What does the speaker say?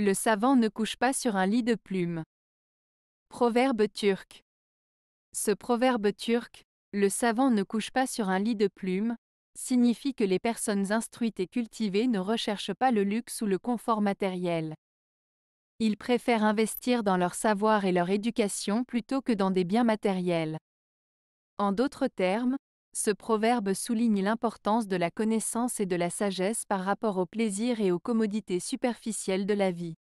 Le savant ne couche pas sur un lit de plumes. Proverbe turc. Ce proverbe turc, le savant ne couche pas sur un lit de plumes, signifie que les personnes instruites et cultivées ne recherchent pas le luxe ou le confort matériel. Ils préfèrent investir dans leur savoir et leur éducation plutôt que dans des biens matériels. En d'autres termes, ce proverbe souligne l'importance de la connaissance et de la sagesse par rapport aux plaisirs et aux commodités superficielles de la vie.